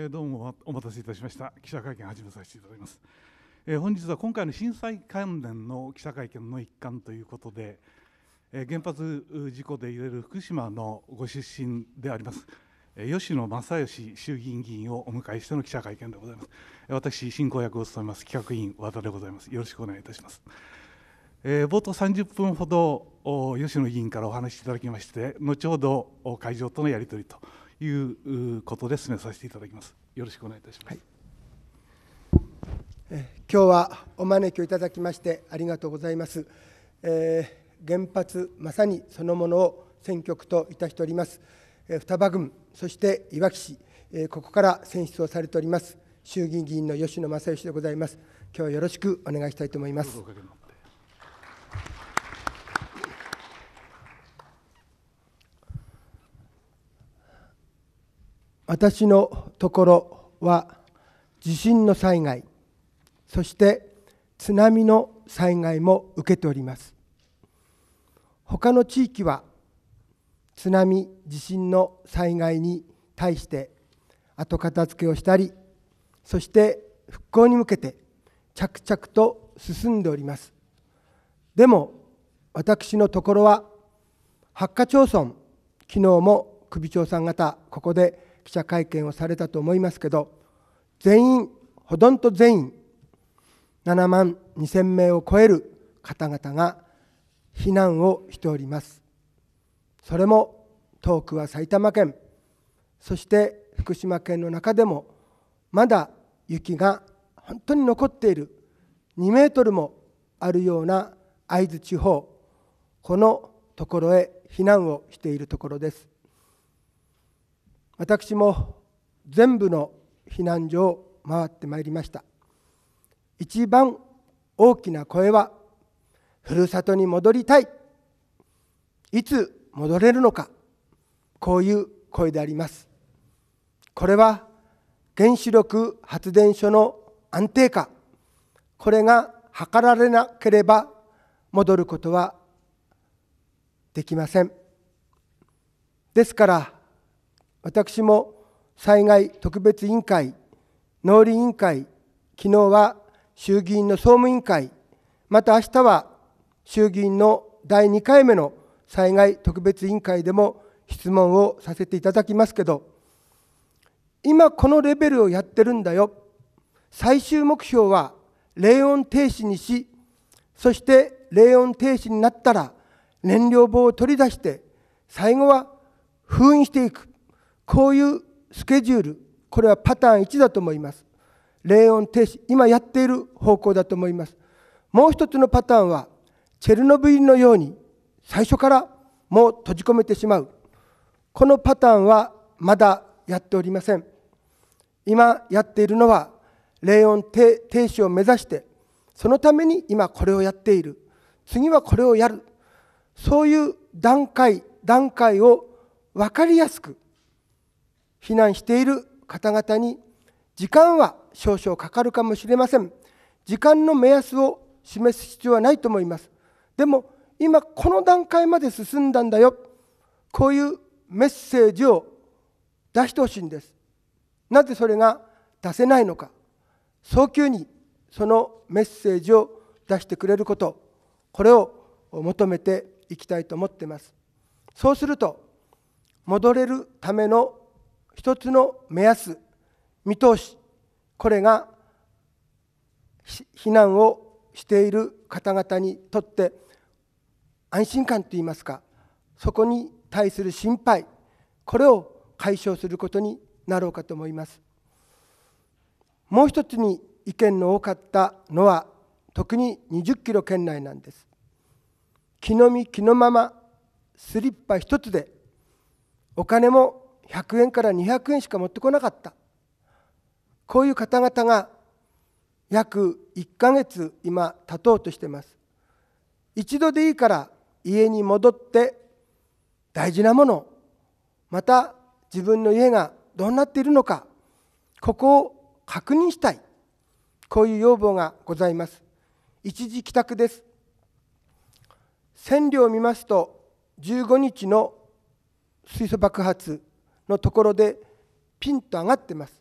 えどうもお待たせいたしました記者会見始めさせていただきます、え本日は今回の震災関連の記者会見の一環ということで、え原発事故で揺れる福島のご出身でありますえ吉野正義衆議院議員をお迎えしての記者会見でございます。私、進行役を務めます企画委員、和田でございます。よろしくお願いいたします。えー、冒頭30分ほど吉野議員からお話しいただきまして、後ほど会場とのやり取りということで進めさせていただきます。よろしくお願いいたします。はい、え今日はお招きをいただきましてありがとうございます。えー、原発まさにそのものを選挙区といたしております。え双葉郡そしていわき市、えここから選出をされております衆議院議員の吉野正義でございます。今日はよろしくお願いしたいと思います。私のところは地震の災害そして津波の災害も受けております他の地域は津波地震の災害に対して後片付けをしたりそして復興に向けて着々と進んでおりますでも私のところは八花町村昨日も首長さん方ここで記者会見をされたと思いますけど全員ほとんど全員7万2000名を超える方々が避難をしておりますそれも遠くは埼玉県そして福島県の中でもまだ雪が本当に残っている2メートルもあるような会津地方このところへ避難をしているところです私も全部の避難所を回ってまいりました一番大きな声はふるさとに戻りたいいつ戻れるのかこういう声でありますこれは原子力発電所の安定化これが図られなければ戻ることはできませんですから私も災害特別委員会、農林委員会、昨日は衆議院の総務委員会、また明日は衆議院の第2回目の災害特別委員会でも質問をさせていただきますけど、今このレベルをやってるんだよ。最終目標は冷温停止にし、そして冷温停止になったら燃料棒を取り出して、最後は封印していく。こういうスケジュール、これはパターン1だと思います。霊音停止、今やっている方向だと思います。もう一つのパターンは、チェルノブイリのように最初からもう閉じ込めてしまう。このパターンはまだやっておりません。今やっているのは、霊音停止を目指して、そのために今これをやっている。次はこれをやる。そういう段階、段階を分かりやすく避難している方々に時間は少々かかるかもしれません時間の目安を示す必要はないと思いますでも今この段階まで進んだんだよこういうメッセージを出してほしいんですなぜそれが出せないのか早急にそのメッセージを出してくれることこれを求めていきたいと思っていますそうすると戻れるための一つの目安見通しこれが避難をしている方々にとって安心感といいますかそこに対する心配これを解消することになろうかと思いますもう一つに意見の多かったのは特に20キロ圏内なんです気の身気のままスリッパ一つでお金も100円から200円しか持ってこなかったこういう方々が約1ヶ月今経とうとしてます一度でいいから家に戻って大事なものまた自分の家がどうなっているのかここを確認したいこういう要望がございます一時帰宅です線量を見ますと15日の水素爆発のところでピンと上がってます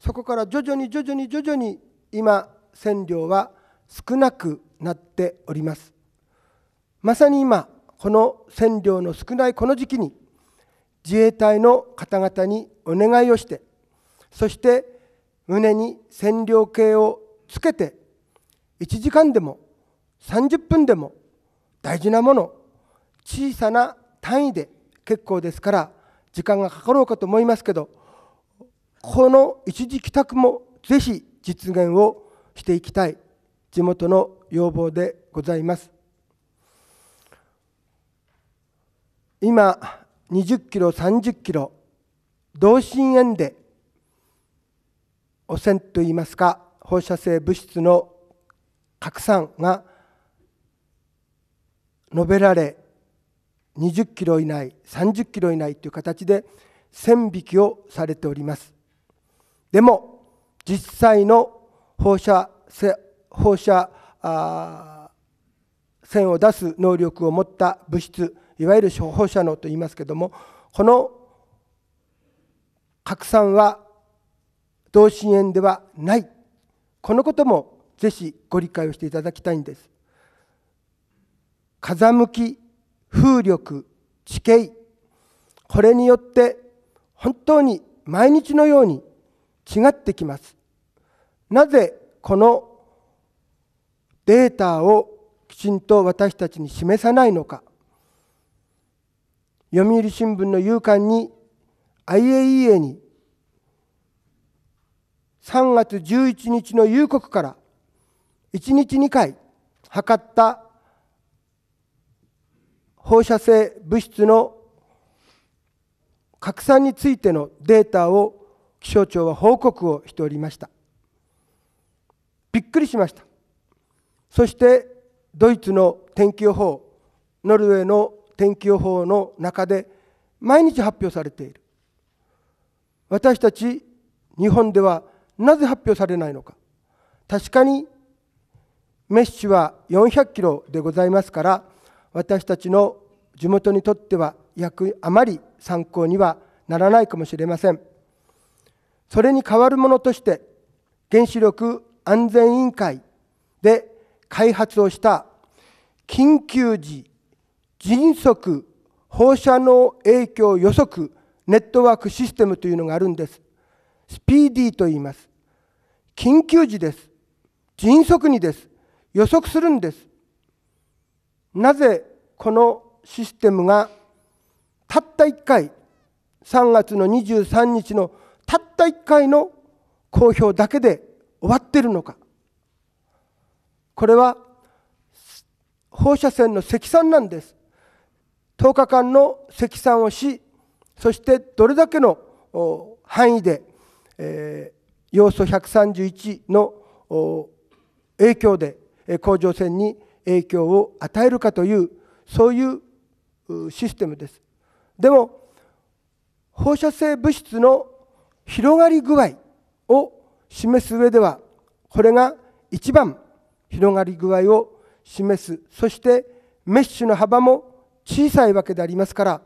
そこから徐々に徐々に徐々に今線量は少なくなっておりますまさに今この線量の少ないこの時期に自衛隊の方々にお願いをしてそして胸に線量計をつけて1時間でも30分でも大事なもの小さな単位で結構ですから時間がかかろうかと思いますけどこの一時帰宅もぜひ実現をしていきたい地元の要望でございます今20キロ30キロ同心円で汚染といいますか放射性物質の拡散が述べられ20キロ以内30キロ以内という形で線引きをされておりますでも実際の放射放射線を出す能力を持った物質いわゆる放射能と言いますけどもこの拡散は同心円ではないこのこともぜひご理解をしていただきたいんです風向き風力地形これによって本当に毎日のように違ってきますなぜこのデータをきちんと私たちに示さないのか読売新聞の夕刊に IAEA に3月11日の夕刻から1日2回測った放射性物質の拡散についてのデータを気象庁は報告をしておりましたびっくりしましたそしてドイツの天気予報ノルウェーの天気予報の中で毎日発表されている私たち日本ではなぜ発表されないのか確かにメッシュは400キロでございますから私たちの地元にとっては役あまり参考にはならないかもしれませんそれに代わるものとして原子力安全委員会で開発をした緊急時迅速放射能影響予測ネットワークシステムというのがあるんですスピーディーと言います緊急時です迅速にです予測するんですなぜこのシステムがたった1回3月の23日のたった1回の公表だけで終わってるのかこれは放射線の積算なんです10日間の積算をしそしてどれだけの範囲で、えー、要素131の影響で甲状腺に影響を与えるかというそういうシステムです。でも放射性物質の広がり具合を示す上ではこれが一番広がり具合を示すそしてメッシュの幅も小さいわけでありますから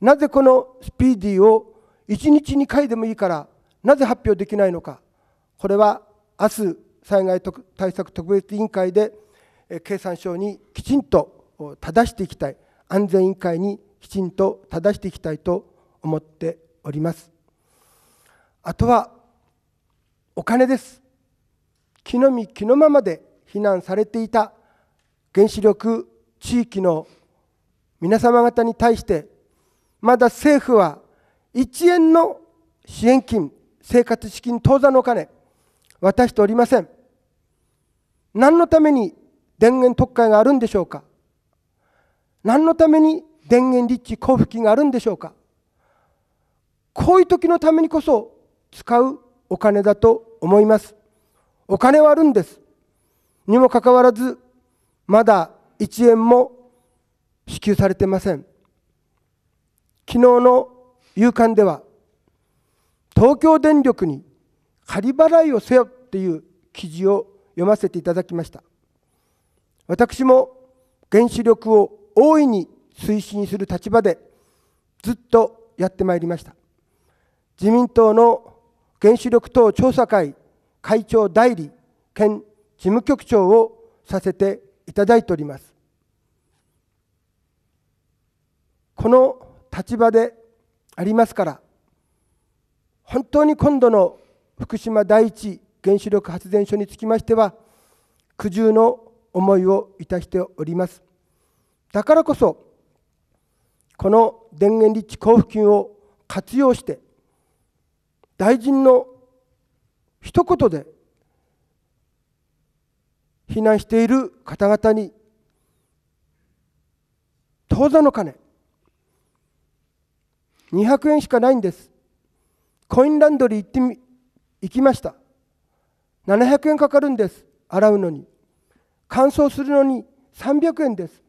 なぜこのスピーディーを1日2回でもいいからなぜ発表できないのかこれは明日災害対策特別委員会で経産省にきちんと正していきたい安全委員会にきちんと正していきたいと思っておりますあとはお金です木の実気のままで避難されていた原子力地域の皆様方に対してまだ政府は1円の支援金生活資金当座のお金渡しておりません何のために電源特会があるんでしょうか何のために電源立地交付金があるんでしょうかこういう時のためにこそ使うお金だと思いますお金はあるんですにもかかわらずまだ1円も支給されてません昨日の夕刊では東京電力に仮払いをせよという記事を読ませていただきました私も原子力を大いに推進する立場でずっとやってまいりました自民党の原子力等調査会会長代理兼事務局長をさせていただいておりますこの立場でありますから本当に今度の福島第一原子力発電所につきましては苦渋の思いをいたしておりますだからこそこの電源立地交付金を活用して大臣の一言で避難している方々に当座の金200円しかないんですコインランドリー行ってみ行きました700円かかるんです洗うのに乾燥するのに300円です。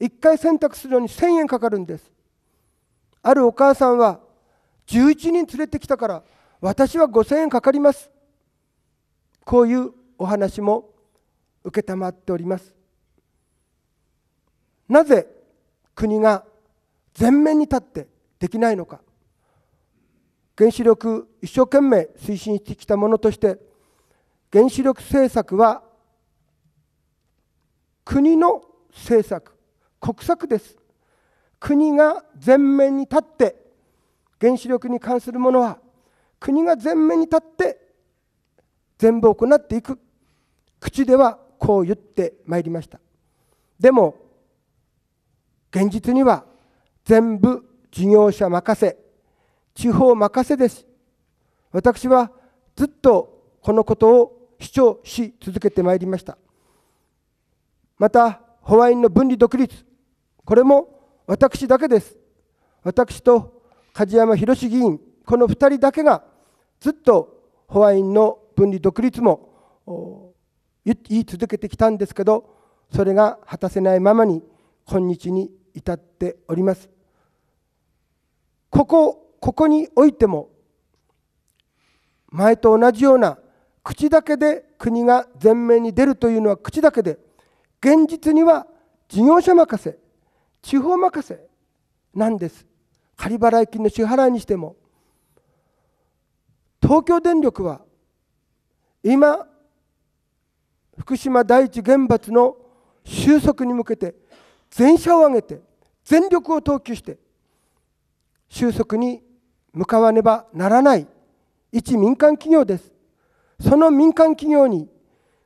1回洗濯するのに1000円かかるんです。あるお母さんは11人連れてきたから私は5000円かかります。こういうお話も承っております。なぜ国が前面に立ってできないのか。原子力一生懸命推進してきたものとして原子力政策は国の政策国策です国が前面に立って原子力に関するものは国が前面に立って全部行っていく口ではこう言ってまいりましたでも現実には全部事業者任せ地方任せです私はずっとこのことを主張し続けてまいりましたまたホワイの分離独立これも私だけです私と梶山宏議員この2人だけがずっとホワイの分離独立も言い続けてきたんですけどそれが果たせないままに今日に至っておりますここここにおいても前と同じような口だけで国が前面に出るというのは口だけで現実には事業者任せ地方任せなんです仮払い金の支払いにしても東京電力は今福島第一原発の収束に向けて全社を挙げて全力を投球して収束に向かわねばならない一民間企業ですその民間企業に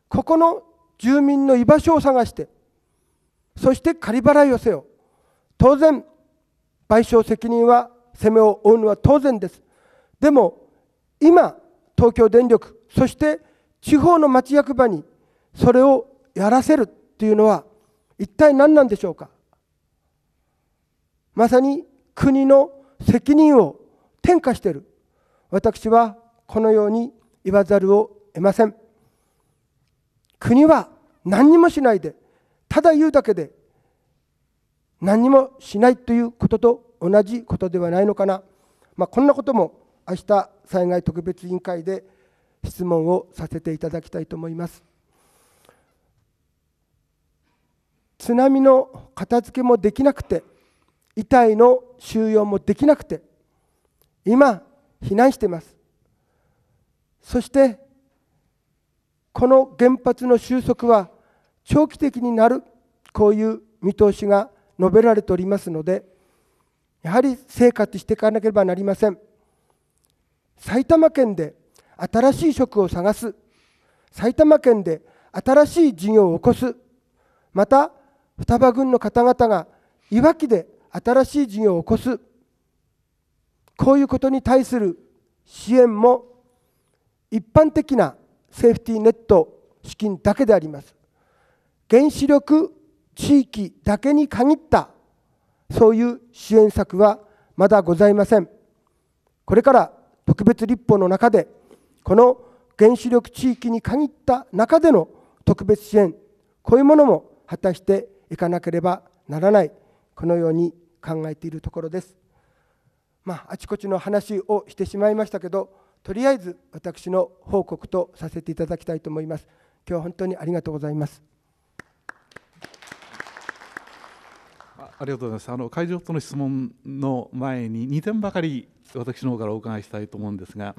ここの住民の居場所を探してそして仮払いをせよ当然賠償責任は責めを負うのは当然ですでも今東京電力そして地方の町役場にそれをやらせるというのは一体何なんでしょうかまさに国の責任を転嫁している私はこのように言わざるを得ません国は何にもしないでただ言うだけで何にもしないということと同じことではないのかな、まあ、こんなことも明日災害特別委員会で質問をさせていただきたいと思います。津波の片付けもできなくて遺体の収容もできなくて今避難していますそしてこの原発の収束は長期的になるこういう見通しが述べられておりますのでやはり生活していかなければなりません埼玉県で新しい職を探す埼玉県で新しい事業を起こすまた双葉郡の方々がいわきで新しい事業を起こすこういうことに対する支援も一般的なセーフティーネット資金だけであります原子力地域だけに限ったそういう支援策はまだございませんこれから特別立法の中でこの原子力地域に限った中での特別支援こういうものも果たしていかなければならないこのように考えているところですまああちこちの話をしてしまいましたけどとりあえず私の報告とさせていただきたいと思います今日は本当にありがとうございますありがとうございますあの会場との質問の前に2点ばかり私の方からお伺いしたいと思うんですが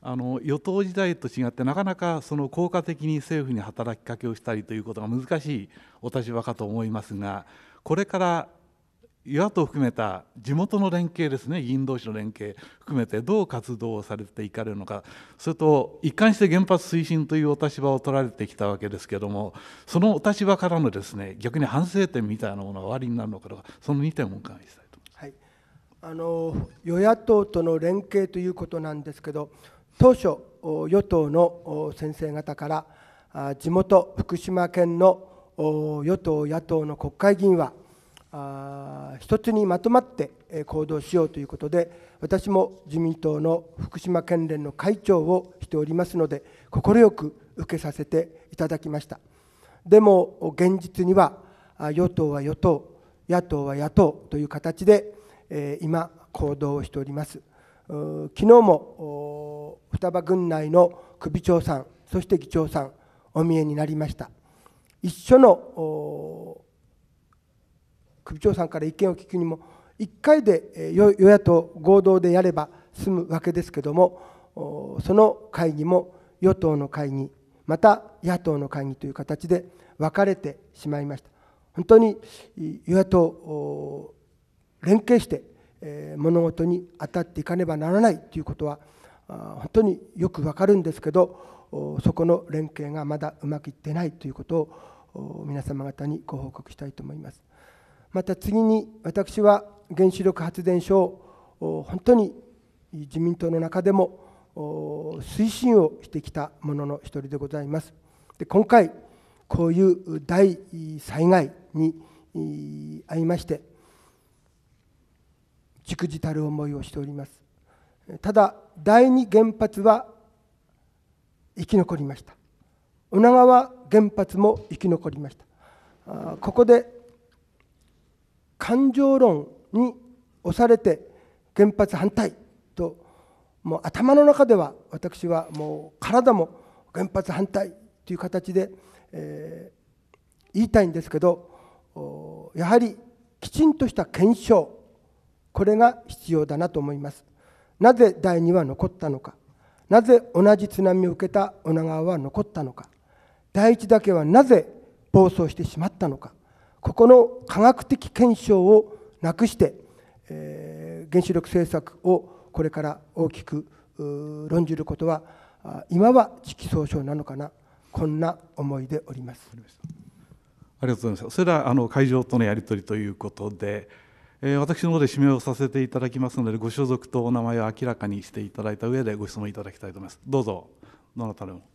あの与党時代と違ってなかなかその効果的に政府に働きかけをしたりということが難しいお立場かと思いますがこれから与野党含めた地元の連携ですね、議員同士の連携含めて、どう活動をされていかれるのか、それと一貫して原発推進というお立場を取られてきたわけですけれども、そのお立場からのですね逆に反省点みたいなものは終わりになるのかどうか、その2点をお伺いしたいと思います、はい、あの与野党との連携ということなんですけど、当初、与党の先生方から、地元、福島県の与党、野党の国会議員は、あ一つにまとまって行動しようということで私も自民党の福島県連の会長をしておりますので快く受けさせていただきましたでも現実には与党は与党野党は野党という形で、え今行動をしております昨日も双葉郡内の首長さんそして議長さんお見えになりました一緒の首長さんから意見を聞くにも1回で与野党合同でやれば済むわけですけどもその会議も与党の会議また野党の会議という形で分かれてしまいました本当に与野党連携して物事に当たっていかねばならないということは本当によく分かるんですけどそこの連携がまだうまくいってないということを皆様方にご報告したいと思います。また次に私は原子力発電所を本当に自民党の中でも推進をしてきたものの一人でございます。で今回こういう大災害に遭いましてじくじたる思いをしておりますただ第二原発は生き残りました女川原発も生き残りましたここで感情論に押されて原発反対ともう頭の中では私はもう体も原発反対という形で、えー、言いたいんですけどやはりきちんとした検証これが必要だなと思いますなぜ第2は残ったのかなぜ同じ津波を受けた女川は残ったのか第1だけはなぜ暴走してしまったのかここの科学的検証をなくして、えー、原子力政策をこれから大きく論じることは今は時期尚早なのかなこんな思いでおります。ありがとうございます。それではあの会場とのやり取りということで、えー、私の方で指名をさせていただきますので、ご所属とお名前を明らかにしていただいた上でご質問いただきたいと思います。どうぞ、どなたでも。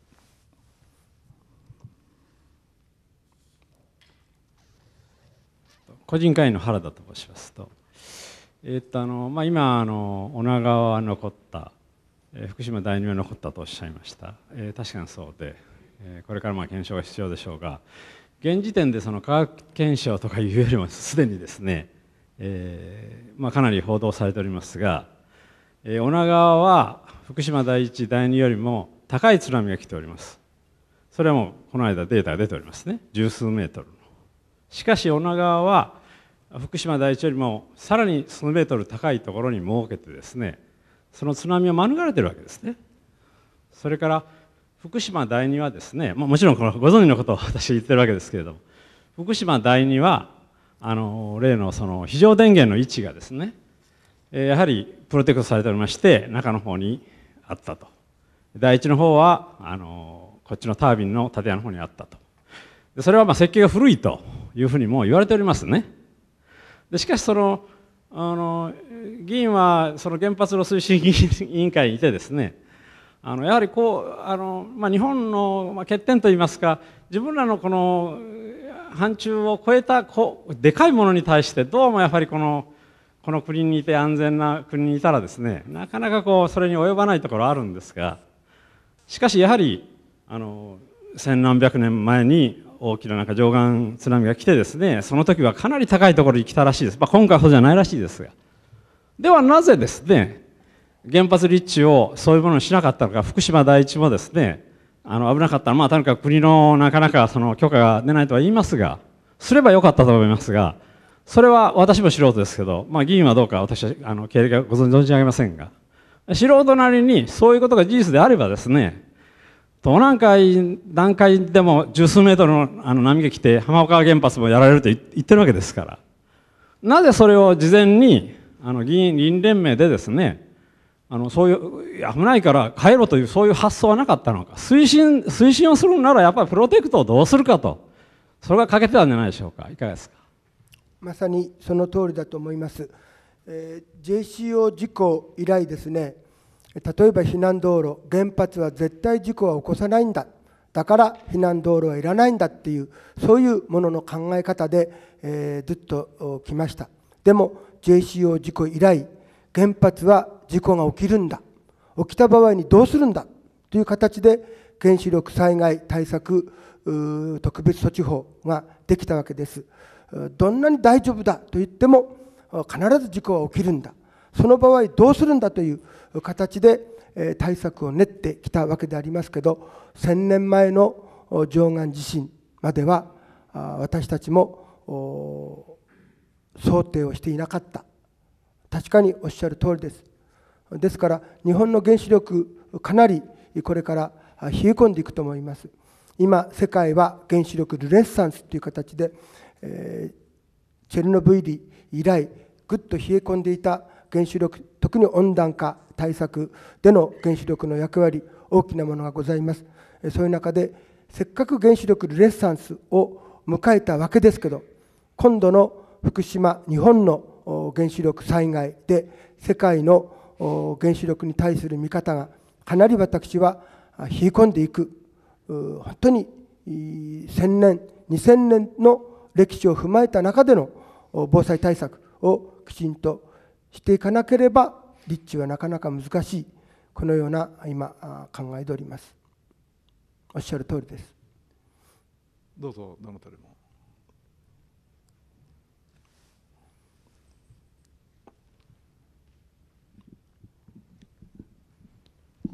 個人会員の原田と申しますと,、えー、っとあのまあ、今あの女川は残った、えー、福島第二は残ったとおっしゃいました、えー、確かにそうで、えー、これからまあ検証が必要でしょうが現時点でその科学検証とかいうよりもすでにですね、えーまあ、かなり報道されておりますが、えー、女川は福島第一第二よりも高い津波が来ておりますそれはもうこの間データが出ておりますね十数メートルのしかし女川は福島第一よりもさらに数メートル高いところに設けてですねその津波を免れてるわけですね。それから福島第二はですね、まあ、もちろんこのご存知のことを私言ってるわけですけれども福島第二はあの例のその非常電源の位置がですねやはりプロテクトされておりまして中の方にあったと第一の方はあのこっちのタービンの建屋の方にあったとそれはまあ設計が古いというふうにも言われておりますね。でしかしそのあの議員はその原発の推進委員会にいてですねあのやはりこうあの、まあ、日本の欠点といいますか自分らのこの範疇を超えたこでかいものに対してどうもやはりこのこの国にいて安全な国にいたらですねなかなかこうそれに及ばないところあるんですがしかしやはりあの千何百年前に大きななんか上岸津波が来てですねその時はかなり高いところに来たらしいです、まあ、今回ほどじゃないらしいですがではなぜですね原発立地をそういうものにしなかったのか福島第一もですねあの危なかったまあとにかく国のなかなかその許可が出ないとは言いますがすればよかったと思いますがそれは私も素人ですけど、まあ、議員はどうか私はあの経歴はご存じ上げませんが素人なりにそういうことが事実であればですね東南海段階でも十数メートルのあの波が来て浜岡原発もやられると言ってるわけですからなぜそれを事前にあの議員議員連盟でですねあのそういう危ないから帰ろうというそういう発想はなかったのか推進推進をするならやっぱりプロテクトをどうするかとそれが欠けてたんじゃないでしょうかいかがですかまさにその通りだと思います、えー、JCO 事故以来ですね例えば避難道路原発は絶対事故は起こさないんだだから避難道路はいらないんだっていうそういうものの考え方で、えー、ずっと来ましたでも JCO 事故以来原発は事故が起きるんだ起きた場合にどうするんだという形で原子力災害対策特別措置法ができたわけですどんなに大丈夫だと言っても必ず事故は起きるんだその場合どうするんだという形で対策を練ってきたわけでありますけど1000年前の上岸地震までは私たちも想定をしていなかった確かにおっしゃる通りですですから日本の原子力かなりこれから冷え込んでいくと思います今世界は原子力ルネッサンスという形で、えー、チェルノブイリ以来ぐっと冷え込んでいた原子力特に温暖化対策での原子力の役割大きなものがございますそういう中でせっかく原子力ルネッサンスを迎えたわけですけど今度の福島日本の原子力災害で世界の原子力に対する見方がかなり私は冷え込んでいく本当に1000年2000年の歴史を踏まえた中での防災対策をきちんとしていかなければ立地はなかなか難しいこのような今考えておりますおっしゃる通りですどうぞどなたでも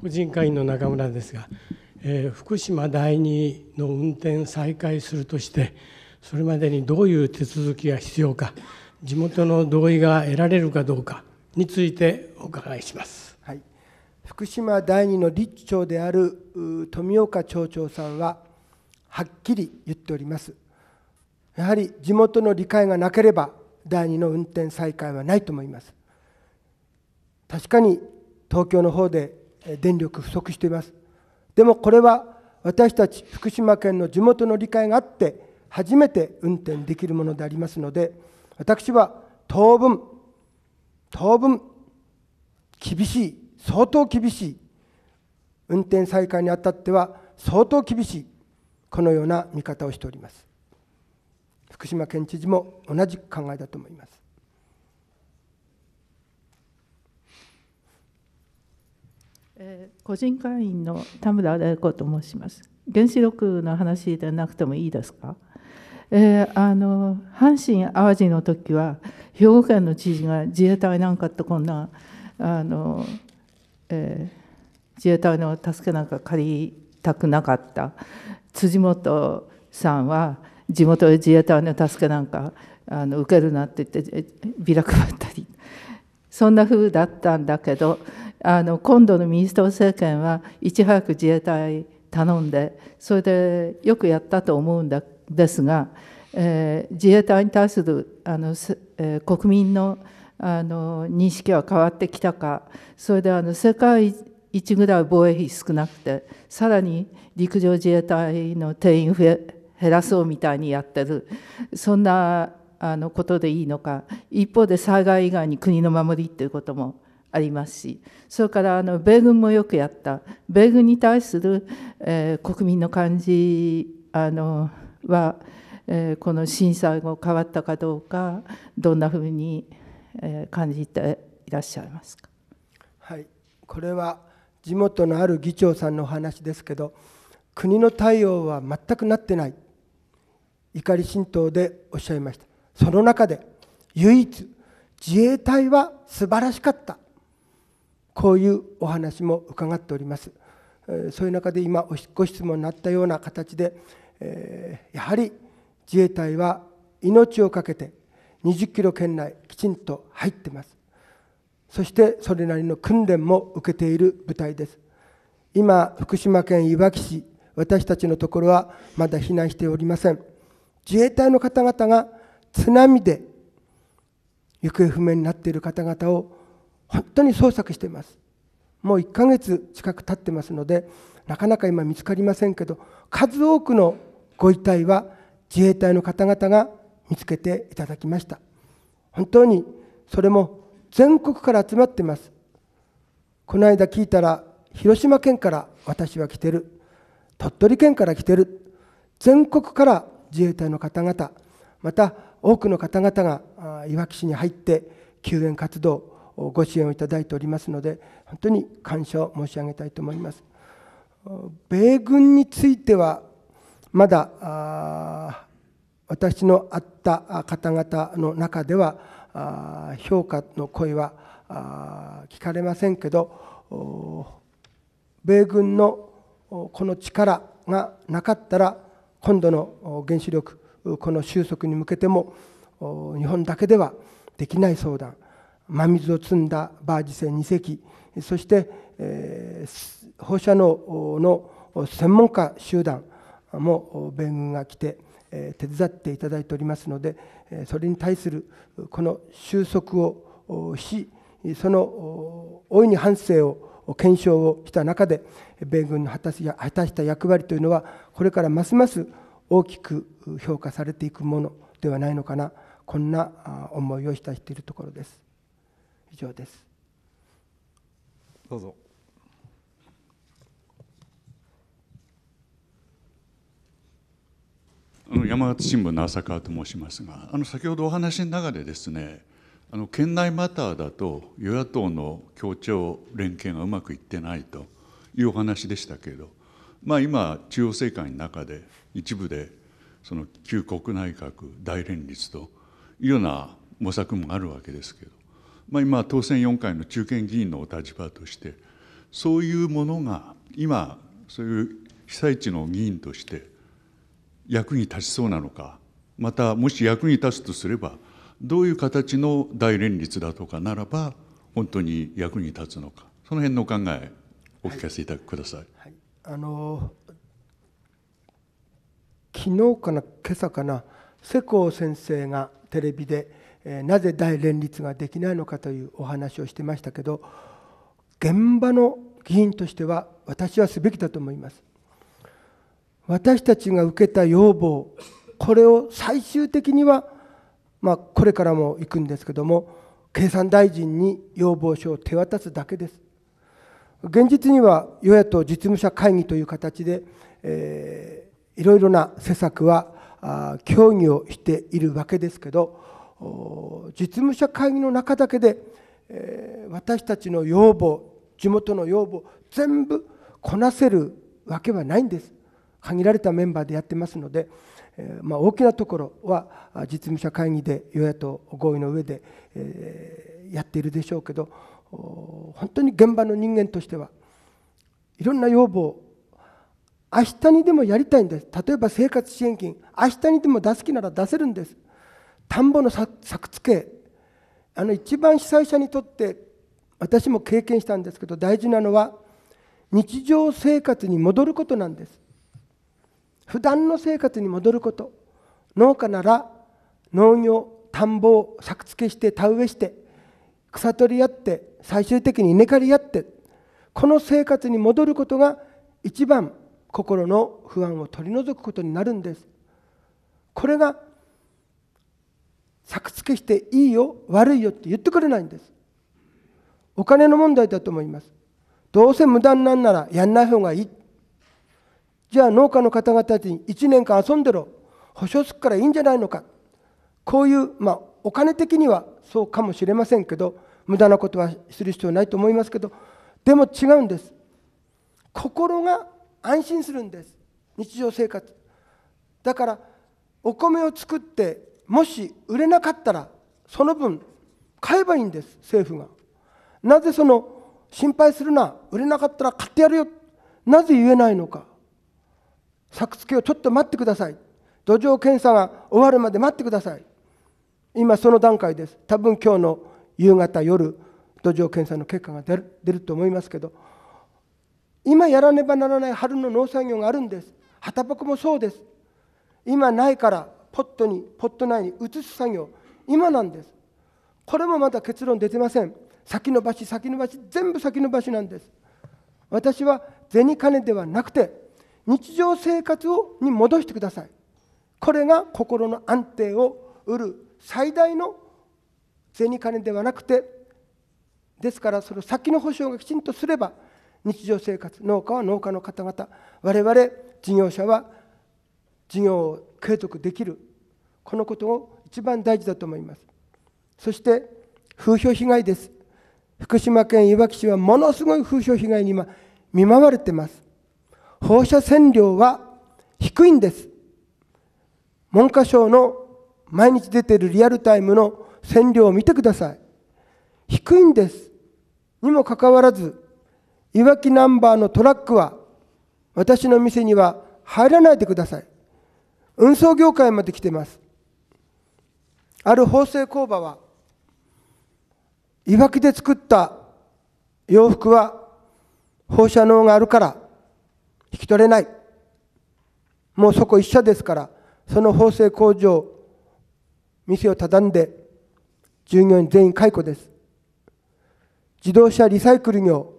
婦人会員の中村ですが、えー、福島第二の運転再開するとしてそれまでにどういう手続きが必要か地元の同意が得られるかどうかについてお伺いします。はい、福島第二の立事長である富岡町長さんははっきり言っております。やはり地元の理解がなければ第二の運転再開はないと思います。確かに東京の方で電力不足しています。でもこれは私たち福島県の地元の理解があって初めて運転できるものでありますので私は当分、当分、厳しい、相当厳しい、運転再開にあたっては相当厳しい、このような見方をしております。福島県知事も同じ考えだと思います。個人会員の田村玲子と申します。原子力の話でなくてもいいですかえー、あの阪神・淡路の時は兵庫県の知事が自衛隊なんかってこんなあの、えー、自衛隊の助けなんか借りたくなかった辻元さんは地元で自衛隊の助けなんかあの受けるなって言ってビラ配ったりそんな風だったんだけどあの今度の民主党政権はいち早く自衛隊頼んでそれでよくやったと思うんだけどですが、えー、自衛隊に対するあの、えー、国民のあの認識は変わってきたかそれであの世界一ぐらい防衛費少なくてさらに陸上自衛隊の定員増え減らそうみたいにやってるそんなあのことでいいのか一方で災害以外に国の守りっていうこともありますしそれからあの米軍もよくやった米軍に対する、えー、国民の感じあのは、えこの震災後変わったかどうかどんなふうに、え感じていらっしゃいますか。はい、これは地元のある議長さんのお話ですけど国の対応は全くなってない怒り浸透でおっしゃいましたその中で唯一自衛隊は素晴らしかったこういうお話も伺っておりますそういう中で今ご質問になったような形でえー、やはり自衛隊は命を懸けて20キロ圏内きちんと入ってますそしてそれなりの訓練も受けている部隊です今福島県いわき市私たちのところはまだ避難しておりません自衛隊の方々が津波で行方不明になっている方々を本当に捜索していますもう1ヶ月近く経ってますのでなかなか今見つかりませんけど数多くのご遺体は自衛隊の方々が見つけていただきました本当にそれも全国から集まってますこの間聞いたら広島県から私は来てる鳥取県から来てる全国から自衛隊の方々また多くの方々がいわき市に入って救援活動をご支援をいただいておりますので本当に感謝を申し上げたいと思います米軍についてはまだ私の会った方々の中では評価の声は聞かれませんけど米軍のこの力がなかったら今度の原子力この収束に向けても日本だけではできない相談真水を積んだバージ船2隻そして、え放射能の専門家集団も米軍が来て手伝っていただいておりますのでそれに対するこの収束をしその大いに反省を検証をした中で米軍の果たした役割というのはこれからますます大きく評価されていくものではないのかなこんな思いをいたしているところです。以上です。どうぞ。山形新聞の浅川と申しますがあの先ほどお話の中でですねあの県内マターだと与野党の協調連携がうまくいってないというお話でしたけど、まあ、今中央政界の中で一部でその旧国内閣大連立というような模索もあるわけですけど、まあ、今当選4回の中堅議員のお立場としてそういうものが今そういう被災地の議員として役に立ちそうなのかまたもし役に立つとすればどういう形の大連立だとかならば本当に役に立つのかその辺のお考えお聞かせいたください。はい、はい、あの昨日かな今朝かな世耕先生がテレビで、えー、なぜ大連立ができないのかというお話をしてましたけど現場の議員としては私はすべきだと思います。私たちが受けた要望これを最終的には、まあ、これからも行くんですけども経産大臣に要望書を手渡すだけです現実には与野党実務者会議という形で、えー、いろいろな施策は協議をしているわけですけど実務者会議の中だけで、えー、私たちの要望地元の要望全部こなせるわけはないんです。限られたメンバーでやってますので、えまあ、大きなところは実務者会議で与野党合意の上で、えやっているでしょうけど本当に現場の人間としてはいろんな要望明日にでもやりたいんです例えば生活支援金明日にでも出す気なら出せるんです田んぼの作付けあの一番被災者にとって私も経験したんですけど大事なのは日常生活に戻ることなんです普段の生活に戻ること農家なら農業田んぼを作付けして田植えして草取りやって最終的に稲刈りやってこの生活に戻ることが一番心の不安を取り除くことになるんですこれが作付けしていいよ悪いよって言ってくれないんですお金の問題だと思いますどうせ無駄なんならやんない方がいいじゃあ農家の方々たちに1年間遊んでろ保証するからいいんじゃないのかこういうまあお金的にはそうかもしれませんけど無駄なことはする必要ないと思いますけどでも違うんです心が安心するんです日常生活だからお米を作ってもし売れなかったらその分買えばいいんです政府がなぜその心配するな売れなかったら買ってやるよなぜ言えないのか作付けをちょっと待ってください土壌検査が終わるまで待ってください今その段階です多分今日の夕方夜土壌検査の結果が出る出ると思いますけど今やらねばならない春の農作業があるんです畑箱もそうです今ないからポットにポット内に移す作業今なんですこれもまだ結論出てません先延ばし先延ばし全部先延ばしなんです私は銭金ではなくて日常生活をに戻してくださいこれが心の安定を得る最大の銭金ではなくてですからその先の保証がきちんとすれば日常生活農家は農家の方々我々事業者は事業を継続できるこのことを一番大事だと思いますそして風評被害です福島県いわき市はものすごい風評被害に今見舞われてます放射線量は低いんです。文科省の毎日出ているリアルタイムの線量を見てください。低いんです。にもかかわらず、いわきナンバーのトラックは、私の店には入らないでください。運送業界まで来てます。ある縫製工場は、いわきで作った洋服は放射能があるから引き取れないもうそこ一社ですからその縫製工場店を畳んで従業員全員解雇です自動車リサイクル業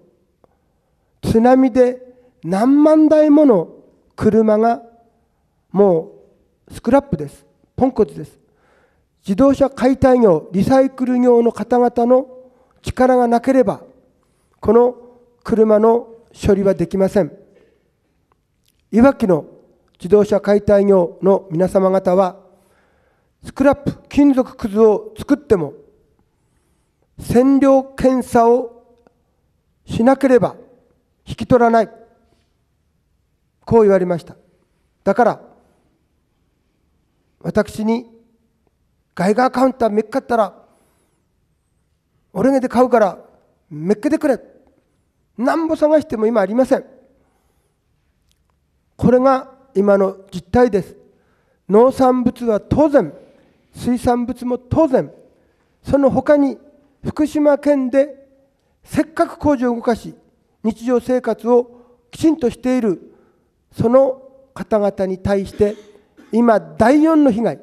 津波で何万台もの車がもうスクラップですポンコツです自動車解体業リサイクル業の方々の力がなければこの車の処理はできません。いわきの自動車解体業の皆様方はスクラップ金属くずを作っても線量検査をしなければ引き取らないこう言われましただから私にガイガーカウンターめっかったら俺がで買うからめっけてくれなんぼ探しても今ありませんこれが今の実態です農産物は当然水産物も当然その他に福島県でせっかく工場を動かし日常生活をきちんとしているその方々に対して今第4の被害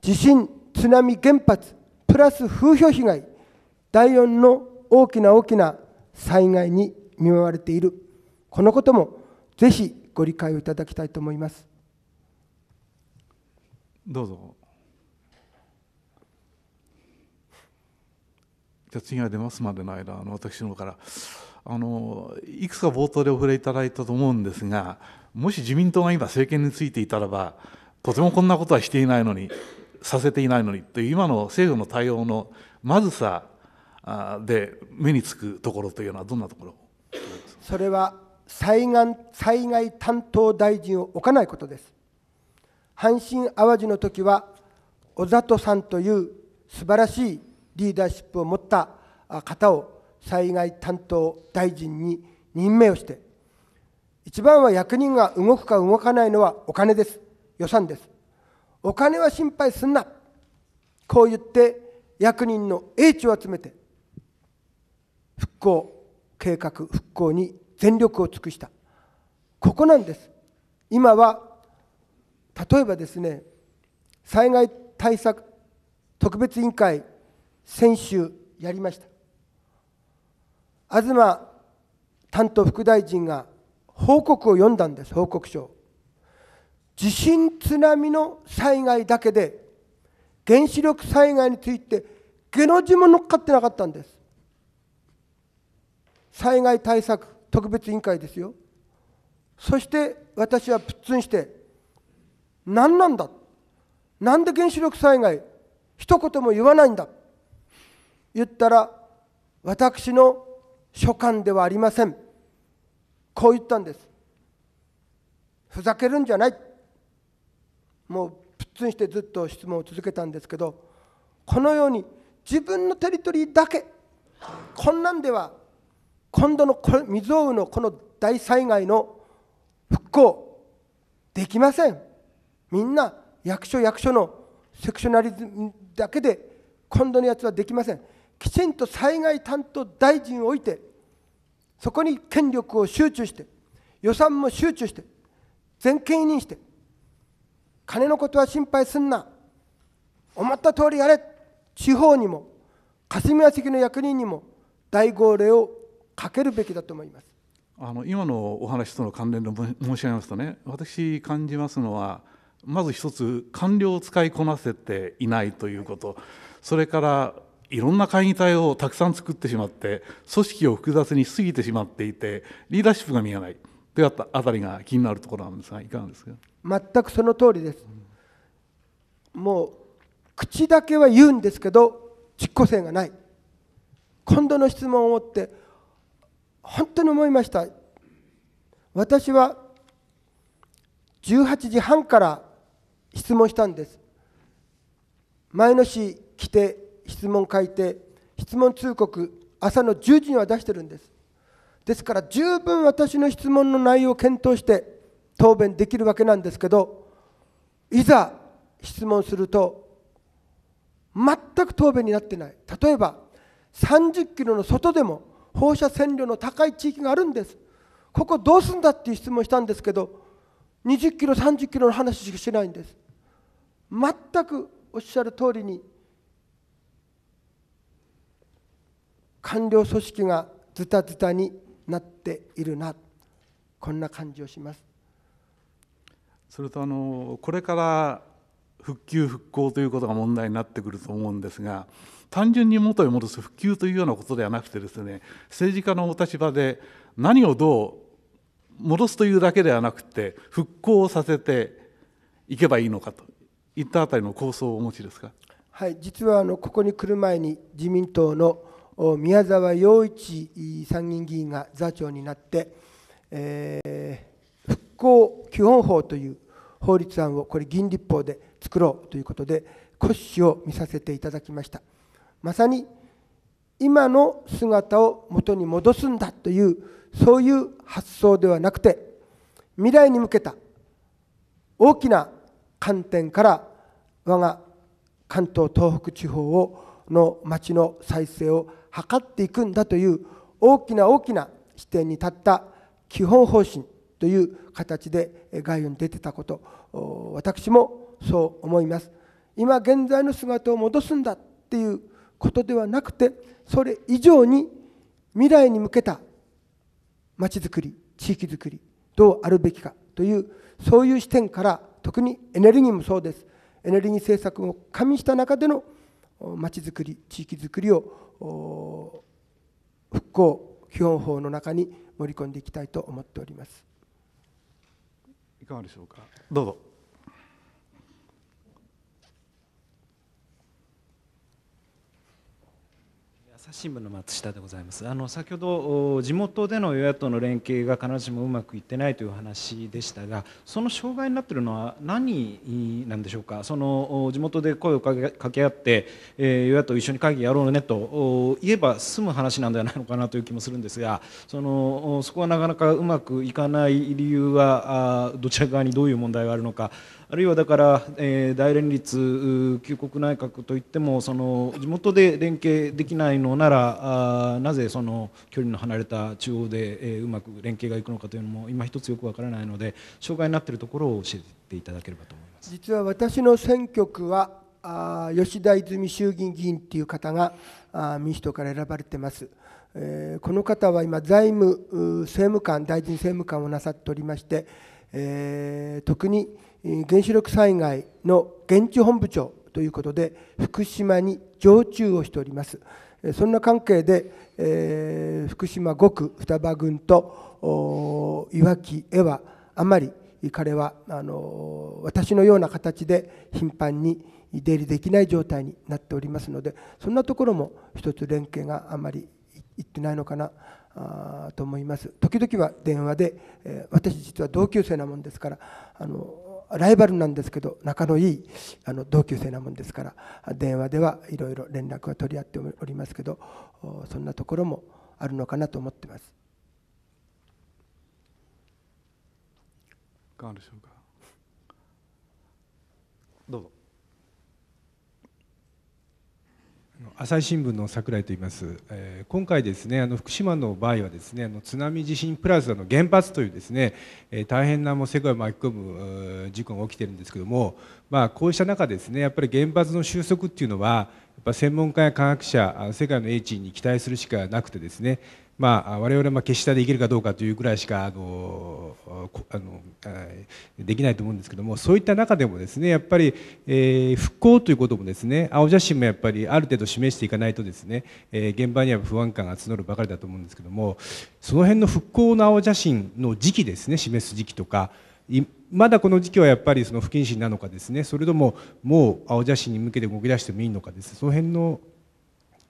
地震津波原発プラス風評被害第4の大きな大きな災害に見舞われているこのこともぜひご理解をいただきたいと思いますどうぞじゃあ次が出ますまでの間あの私の方からあのいくつか冒頭でお触れいただいたと思うんですがもし自民党が今政権についていたらばとてもこんなことはしていないのにさせていないのにという今の政府の対応のまずさで目につくところというのはどんなところそれは災害災害担当大臣を置かないことです。阪神・淡路の時は、小里さんという素晴らしいリーダーシップを持った方を災害担当大臣に任命をして、一番は役人が動くか動かないのはお金です、予算です。お金は心配すんな、こう言って役人の英知を集めて、復興計画、復興に全力を尽くしたここなんです今は例えばですね災害対策特別委員会先週やりました東担当副大臣が報告を読んだんです報告書地震津波の災害だけで原子力災害について下の字も乗っかってなかったんです災害対策特別委員会ですよそして私はプッツンして何なんだなんで原子力災害一言も言わないんだ言ったら私の所管ではありませんこう言ったんですふざけるんじゃないもうプッツンしてずっと質問を続けたんですけどこのように自分のテリトリーだけこんなんでは今度の未曾有のこの大災害の復興できませんみんな役所役所のセクショナリズムだけで今度のやつはできませんきちんと災害担当大臣を置いてそこに権力を集中して予算も集中して全権委任して金のことは心配すんな思った通りやれ地方にも霞が関の役人にも大号令をかけるべきだと思います。あの今のお話との関連で申し上げますとね私感じますのはまず一つ官僚を使いこなせていないということ、はい、それからいろんな会議体をたくさん作ってしまって組織を複雑に過ぎてしまっていてリーダーシップが見えないというあたりが気になるところなんですがいかがですか全くその通りです、うん、もう口だけは言うんですけど実行性がない今度の質問をって本当に思いました私は18時半から質問したんです前の日来て質問書いて質問通告朝の10時には出してるんですですから十分私の質問の内容を検討して答弁できるわけなんですけどいざ質問すると全く答弁になってない例えば30キロの外でも放射線量の高い地域があるんですここどうすんだっていう質問したんですけど20キロ30キロの話しかしないんです全くおっしゃる通りに官僚組織がズタズタになっているなこんな感じをしますそれとあのこれから復旧復興ということが問題になってくると思うんですが単純に元へ戻す復旧というようなことではなくてですね政治家のお立場で何をどう戻すというだけではなくて復興をさせていけばいいのかといったあたりの構想をお持ちですか。はい実はあのここに来る前に自民党の宮沢洋一参議院議員が座長になって、えー、復興基本法という法律案をこれ議員立法で作ろうということで骨子を見させていただきました。まさに今の姿を元に戻すんだというそういう発想ではなくて未来に向けた大きな観点から我が関東東北地方をの町の再生を図っていくんだという大きな大きな視点に立った基本方針という形で概要に出てたこと私もそう思います今現在の姿を戻すんだっていうことではなくてそれ以上に未来に向けたまちづくり地域づくりどうあるべきかというそういう視点から特にエネルギーもそうですエネルギー政策を加味した中でのまちづくり地域づくりを復興基本法の中に盛り込んでいきたいと思っております。いかがでしょうかどうぞ朝日新聞の松下でございますあの先ほど地元での与野党の連携が必ずしもうまくいってないという話でしたがその障害になっているのは何なんでしょうかその地元で声を掛け合って、えー、与野党一緒に会議やろうねと言えば済む話なんではないのかなという気もするんですがそのそこはなかなかうまくいかない理由はどちら側にどういう問題があるのかあるいはだから、えー、大連立旧国内閣といってもその地元で連携できないのならあなぜその距離の離れた中央で、えー、うまく連携がいくのかというのも今一つよくわからないので障害になっているところを教えていただければと思います実は私の選挙区はあ吉田泉衆議院議員という方があ民主党から選ばれています。えー、この方は今財務政務官大臣政務官をなさっておりまして、えー、特に原子力災害の現地本部長ということで福島に常駐をしておりますそんな関係で、えー、福島5区双葉郡といわきへはあまり彼はあの私のような形で頻繁に出入りできない状態になっておりますのでそんなところも一つ連携があまりいってないのかなと思います時々は電話で、えー、私実は同級生なもんですからあのライバルなんですけど仲のいいあの同級生なもんですから電話ではいろいろ連絡は取り合っておりますけどそんなところもあるのかなと思ってます。いかがでしょうかどうぞ朝日新聞の櫻井と言います、えー、今回ですねあの福島の場合はですねあの津波地震プラスあの原発というですね、えー、大変なもう世界を巻き込む事故が起きてるんですけども、まあ、こうした中ですねやっぱり原発の収束っていうのはやっぱ専門家や科学者世界の英知に期待するしかなくてですねまあ、我々は決したでいけるかどうかというぐらいしかあのあのできないと思うんですけどもそういった中でもですねやっぱり、えー、復興ということもですね青写真もやっぱりある程度示していかないとですね、えー、現場には不安感が募るばかりだと思うんですけどもその辺の復興の青写真の時期ですね示す時期とかまだこの時期はやっぱりその不謹慎なのかですねそれとももう青写真に向けて動き出してもいいのかですその辺の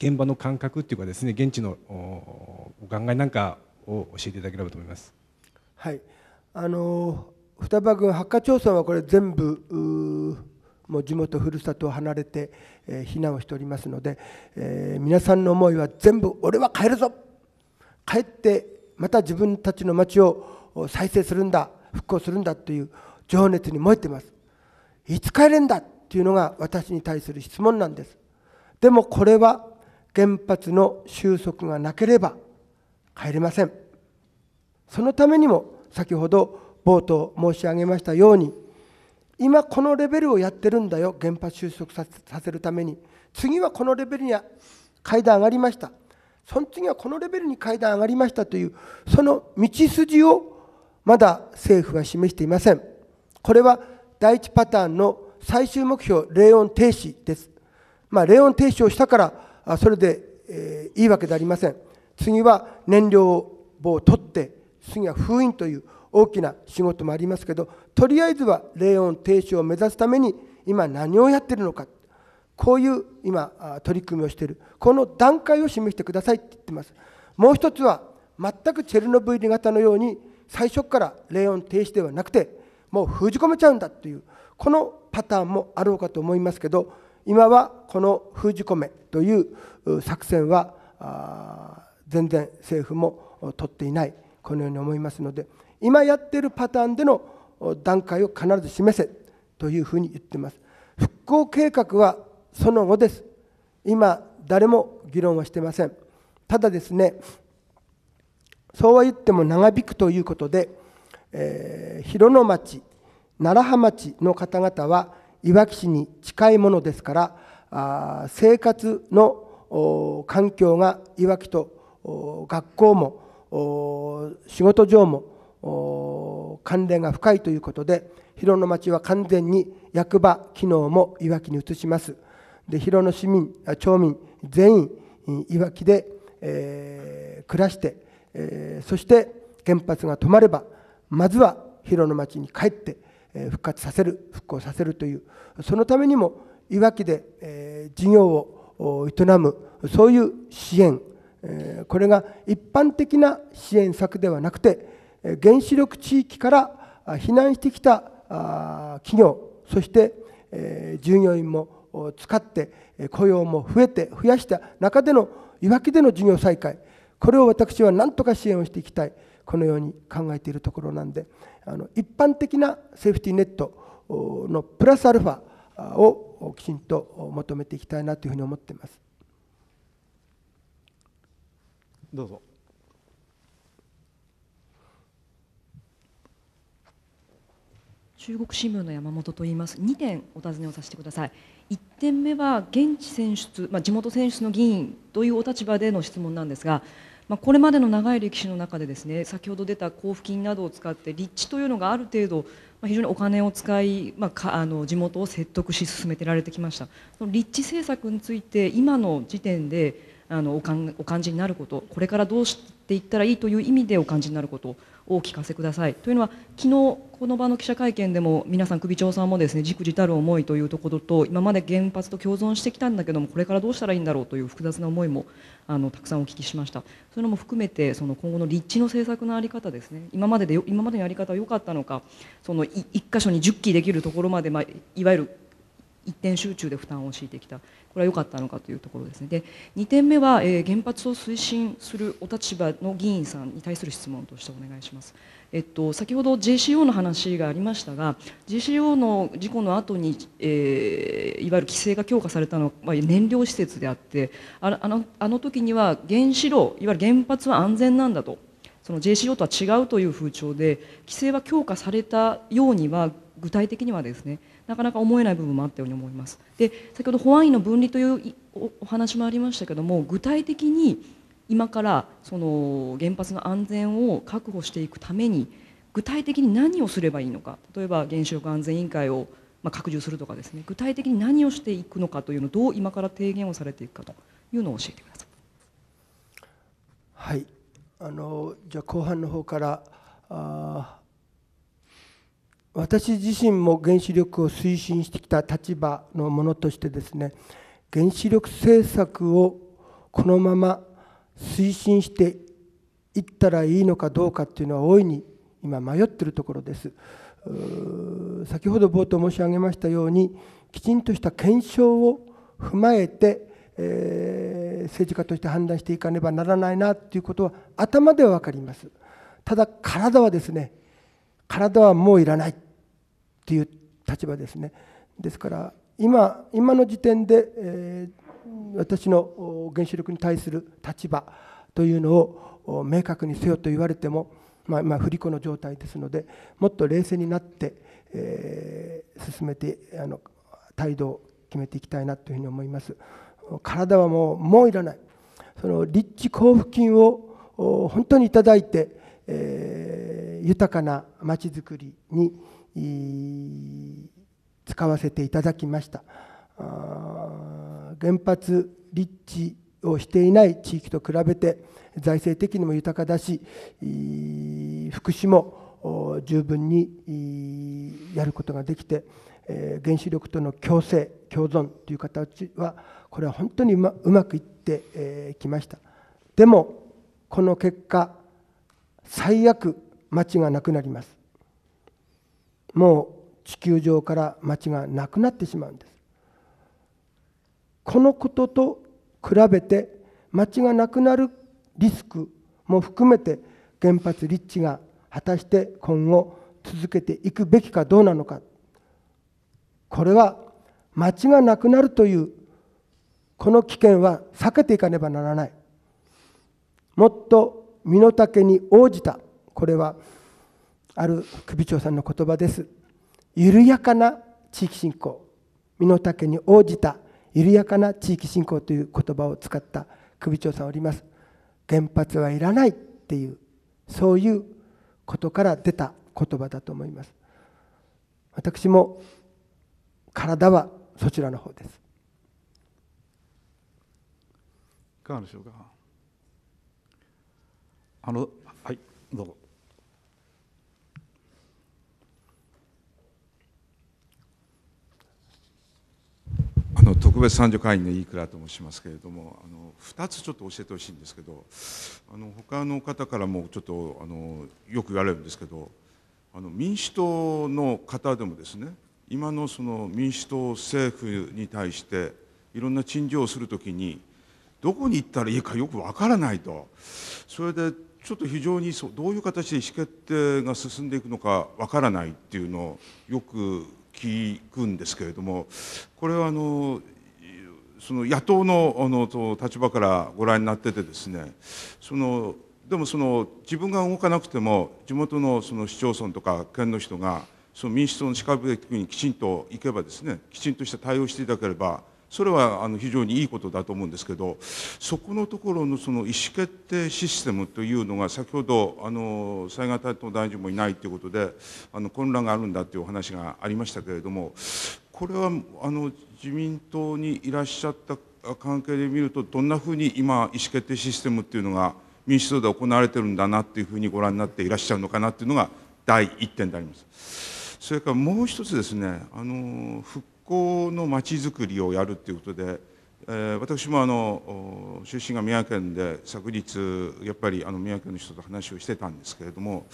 現場の感覚っていうかですね現地のお考えなんかを教えていただければと思います。はいあの双葉郡八花町村はこれ全部もう地元ふるさとを離れて、えー、避難をしておりますので、えー、皆さんの思いは全部俺は帰るぞ帰ってまた自分たちの町を再生するんだ復興するんだという情熱に燃えてますいつ帰れんだっていうのが私に対する質問なんですでもこれは原発の収束がなければ帰れませんそのためにも先ほど冒頭申し上げましたように今このレベルをやってるんだよ原発収束させるために次はこのレベルに階段上がりましたその次はこのレベルに階段上がりましたというその道筋をまだ政府は示していませんこれは第1パターンの最終目標、霊音停止です。まあ、霊停止をしたからあそれで、えー、いいわけでありません次は燃料を取って次は封印という大きな仕事もありますけどとりあえずは霊音停止を目指すために今何をやってるのかこういう今取り組みをしているこの段階を示してくださいって言ってますもう一つは全くチェルノブイリ型のように最初から霊音停止ではなくてもう封じ込めちゃうんだというこのパターンもあろうかと思いますけど今はこの封じ込めという作戦は全然政府も取っていないこのように思いますので今やっているパターンでの段階を必ず示せというふうに言ってます復興計画はその後です今誰も議論はしてませんただですねそうは言っても長引くということで、えー、広野町楢葉町の方々はいわき市に近いものですから生活の環境がいわきと学校も仕事上も関連が深いということで広野町は完全に役場機能もいわきに移しますで広野市民町民全員いわきで、えー、暮らして、えー、そして原発が止まればまずは広野町に帰って復活させる復興させるというそのためにもいわきで事業を営むそういう支援これが一般的な支援策ではなくて原子力地域から避難してきた企業そして従業員も使って雇用も増えて増やした中でのいわきでの事業再開これを私は何とか支援をしていきたいこのように考えているところなんであの一般的なセーフティーネットのプラスアルファをきちんと求めていきたいなというふうに思っています。どうぞ中国新聞の山本と言います。2点お尋ねをさせてください。1点目は現地選出、まあ、地元選出の議員というお立場での質問なんですが、まあ、これまでの長い歴史の中でですね先ほど出た交付金などを使って立地というのがある程度、まあ、非常にお金を使い、まあ、かあの地元を説得し進めてられてきましたその立地政策について今の時点であのおかんお感じになることこれからどうしていったらいいという意味でお感じになることお聞かせください。というのは、昨日この場の記者会見でも皆さん、首長さんもですねじくじたる思いというところと、今まで原発と共存してきたんだけども、これからどうしたらいいんだろうという複雑な思いもあのたくさんお聞きしました、そういうのも含めて、その今後の立地の政策の在り方ですね、今までで今までのやり方は良かったのか、その1箇所に10基できるところまで、まあ、いわゆる一点集中で負担を強いてきたこれは良かったのかというところですねで2点目は、えー、原発を推進するお立場の議員さんに対する質問としてお願いします。えっと、先ほど JCO の話がありましたが JCO の事故の後に、えー、いわゆる規制が強化されたのは、燃料施設であってあのあの時には原子炉いわゆる原発は安全なんだとその JCO とは違うという風潮で規制は強化されたようには具体的にはですねなかなか思えない部分もあったように思いますで先ほど保安員の分離というお話もありましたけども具体的に今からその原発の安全を確保していくために具体的に何をすればいいのか例えば原子力安全委員会をまあ拡充するとかですね具体的に何をしていくのかというのをどう今から提言をされていくかというのを教えてください。はいあのじゃあ後半の方からあ私自身も原子力を推進してきた立場のものとしてですね原子力政策をこのまま推進していったらいいのかどうかっていうのは大いに今迷ってるところです先ほど冒頭申し上げましたようにきちんとした検証を踏まえて、えー、政治家として判断していかねばならないなということは頭では分かりますただ体はですね体はもういらないっていう立場ですねですから今今の時点で、えー、私の原子力に対する立場というのを明確にせよと言われても、まあ、まあ、振り子の状態ですのでもっと冷静になって、えー、進めてあの態度を決めていきたいなというふうに思います。体はもうもういらないその立地交付金を本当にいただいてえー、豊かなまちづくりに使わせていただきました原発立地をしていない地域と比べて財政的にも豊かだし福祉も十分にやることができて原子力との共生共存という形はこれは本当にうまくいってきましたでもこの結果最悪町がなくなりますもう地球上から町がなくなってしまうんですこのことと比べて町がなくなるリスクも含めて原発立地が果たして今後続けていくべきかどうなのかこれは町がなくなるというこの危険は避けていかねばならないもっと身の丈に応じたこれはある首長さんの言葉です緩やかな地域振興身の丈に応じた緩やかな地域振興という言葉を使った首長さんおります原発はいらないっていうそういうことから出た言葉だと思います私も体はそちらの方ですいかがでしょうかあのはいどうぞ。あの特別参助会員の飯倉と申しますけれどもあの2つちょっと教えてほしいんですけどあの他の方からもちょっとあのよく言われるんですけどあの民主党の方でもですね今のその民主党政府に対していろんな陳情をするときにどこに行ったらいいかよくわからないとそれでちょっと非常にそうどういう形で意思決定が進んでいくのかわからないっていうのをよく聞くんですけれどもこれはあのその野党のあの立場からご覧になっててですねそのでもその自分が動かなくても地元のその市町村とか県の人がその民主党の近くにきちんと行けばですねきちんとした対応していただければそれはあの非常にいいことだと思うんですけどそこのところのその意思決定システムというのが先ほどあの災害担当大臣もいないということであの混乱があるんだというお話がありましたけれどもこれはあの自民党にいらっしゃった関係で見るとどんなふうに今意思決定システムっていうのが民主党で行われてるんだなっていうふうにご覧になっていらっしゃるのかなっていうのが第1点であります。それからもう一つですねあの復このまちづくりをやるということで、えー、私もあの出身が宮城県で昨日やっぱりあの宮城県の人と話をしてたんですけれども、え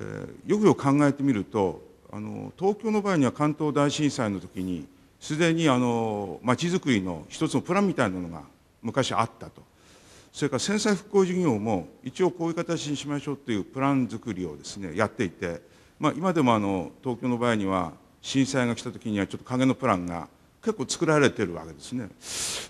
ー、よくよく考えてみるとあの東京の場合には関東大震災の時にすでにあの町づくりの一つのプランみたいなのが昔あったとそれから戦災復興事業も一応こういう形にしましょうというプラン作りをですねやっていて、まあ、今でもあの東京の場合には震災が来た時にはちょっと影のプランが結構作られてるわけですね。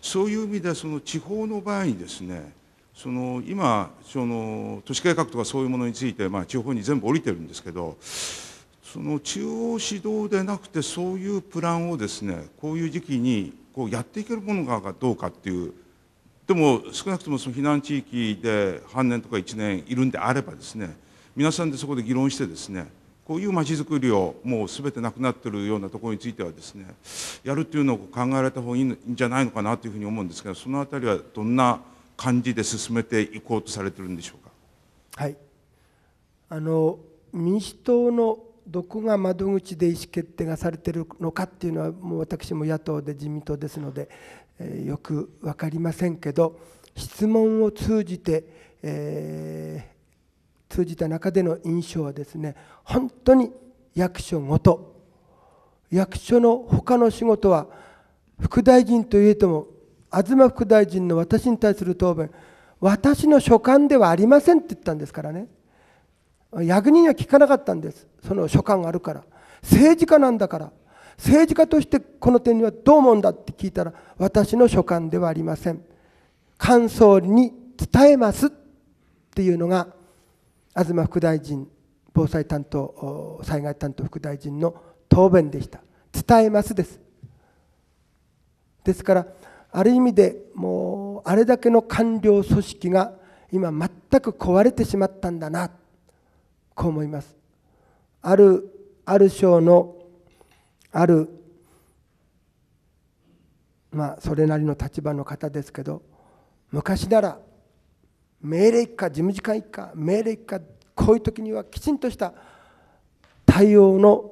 そういう意味でその地方の場合にですねその今その都市計画とかそういうものについて、まあ、地方に全部降りてるんですけどその中央指導でなくてそういうプランをですねこういう時期にこうやっていけるものがどうかっていうでも少なくともその避難地域で半年とか1年いるんであればですね皆さんでそこで議論してですねこういうまちづくりをもう全てなくなってるようなところについてはですねやるっていうのを考えられた方がいいんじゃないのかなというふうに思うんですけどその辺りはどんな感じで進めていこうとされてるんでしょうか。はい、あの民主党のどこが窓口で意思決定がされてるのかっていうのはもう私も野党で自民党ですので、えー、よく分かりませんけど質問を通じて、えー通じた中での印象はですね本当に役所ごと役所の他の仕事は副大臣といえども東副大臣の私に対する答弁私の所管ではありませんって言ったんですからね役人には聞かなかったんですその所管があるから政治家なんだから政治家としてこの点にはどう思うんだって聞いたら私の所管ではありません感想に伝えますっていうのが東副大臣防災担当災害担当副大臣の答弁でした伝えますですですからある意味でもうあれだけの官僚組織が今全く壊れてしまったんだなこう思いますあるある省のあるまあそれなりの立場の方ですけど昔なら命令か事務次官一家命令かこういう時にはきちんとした対応の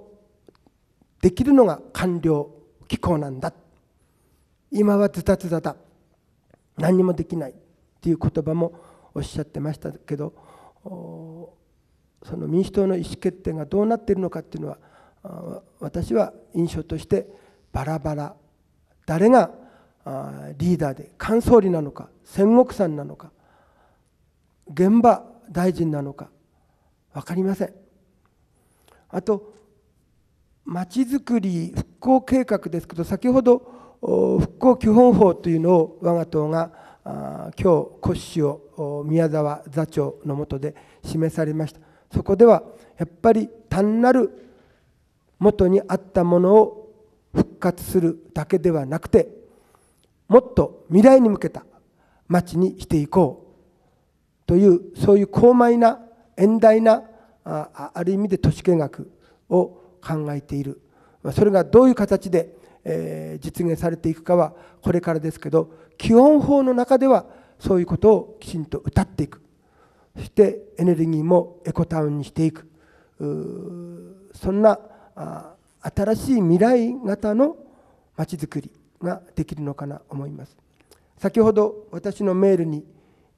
できるのが官僚機構なんだ今はズタズタだ何にもできないっていう言葉もおっしゃってましたけどその民主党の意思決定がどうなっているのかっていうのは私は印象としてバラバラ誰がリーダーで菅総理なのか戦国さんなのか現場大臣なのか分かりませんあとまちづくり復興計画ですけど先ほど復興基本法というのを我が党が今日骨子を宮沢座長の下で示されましたそこではやっぱり単なる元にあったものを復活するだけではなくてもっと未来に向けた町にしていこうというそういう高邁な遠大なある意味で都市計画を考えているそれがどういう形で、え実現されていくかはこれからですけど基本法の中ではそういうことをきちんと謳っていくそしてエネルギーもエコタウンにしていくそんな新しい未来型のまちづくりができるのかなと思います先ほど私のメールに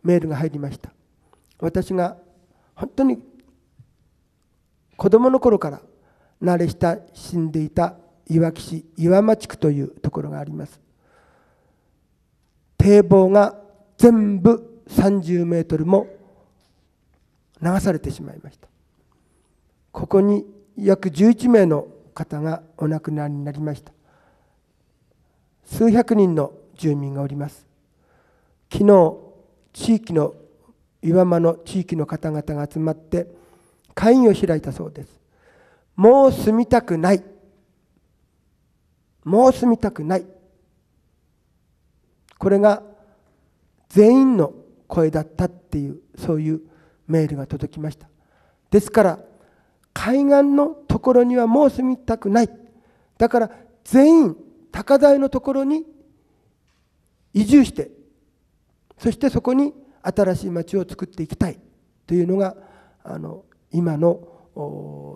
メールが入りました私が本当に子供の頃から慣れ親しんでいたいわき市岩間地区というところがあります堤防が全部30メートルも流されてしまいましたここに約11名の方がお亡くなりになりました数百人の住民がおります昨日地域の岩間の地域の方々が集まって会議を開いたそうですもう住みたくないもう住みたくないこれが全員の声だったっていうそういうメールが届きましたですから海岸のところにはもう住みたくないだから全員高台のところに移住してそしてそこに新しい町を作っていきたいというのがあの今の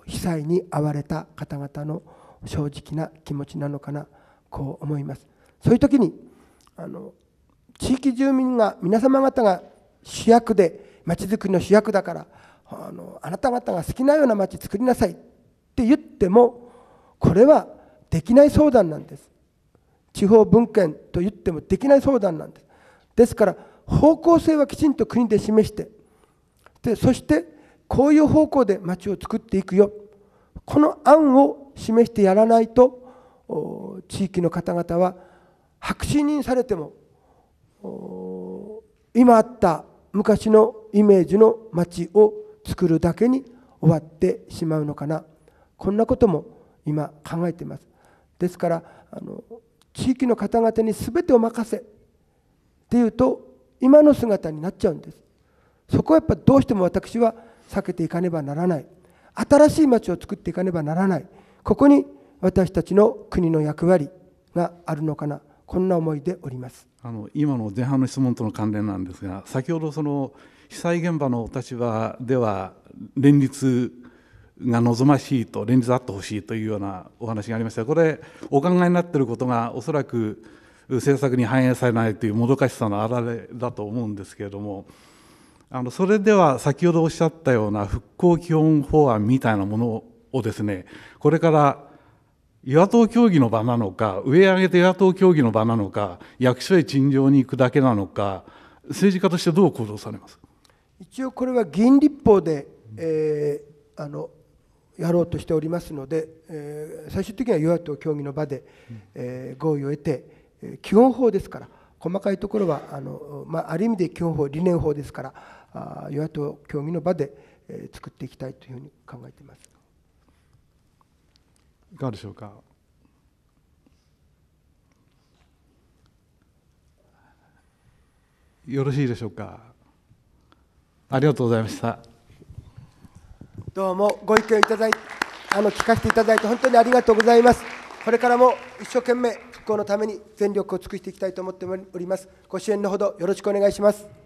被災に遭われた方々の正直な気持ちなのかなこう思います。そういう時にあの地域住民が皆様方が主役で町づくりの主役だからあのあなた方が好きなような町作りなさいって言ってもこれはできない相談なんです。地方分権と言ってもできない相談なんです。ですから方向性はきちんと国で示してでそしてこういう方向で町を作っていくよこの案を示してやらないと地域の方々は白紙にされても今あった昔のイメージの町を作るだけに終わってしまうのかなこんなことも今考えていますですからあの地域の方々に全てお任せっていうと今の姿になっちゃうんですそこはやっぱどうしても私は避けていかねばならない新しい町を作っていかねばならないここに私たちの国の役割があるのかなこんな思いでおりますあの今の前半の質問との関連なんですが先ほどその被災現場の立場では連立が望ましいと連立あってほしいというようなお話がありましたこれお考えになっていることがおそらく政策に反映されないというもどかしさの表れだと思うんですけれどもあのそれでは先ほどおっしゃったような復興基本法案みたいなものをですねこれから与野党協議の場なのか上上げて与野党協議の場なのか役所へ陳情に行くだけなのか政治家としてどう行動されます一応これは議員立法で、えー、あのやろうとしておりますので、えー、最終的には与野党協議の場で、えー、合意を得て、基本法ですから細かいところはあの、まあ、ある意味で基本法理念法ですから与野党協議の場で作っていきたいというふうに考えています。いかがでしょうか。よろしいでしょうか。ありがとうございました。どうもご意見いただいあの聞かせていただいて本当にありがとうございます。これからも一生懸命復興のために全力を尽くしていきたいと思っております。ご支援のほどよろしくお願いします。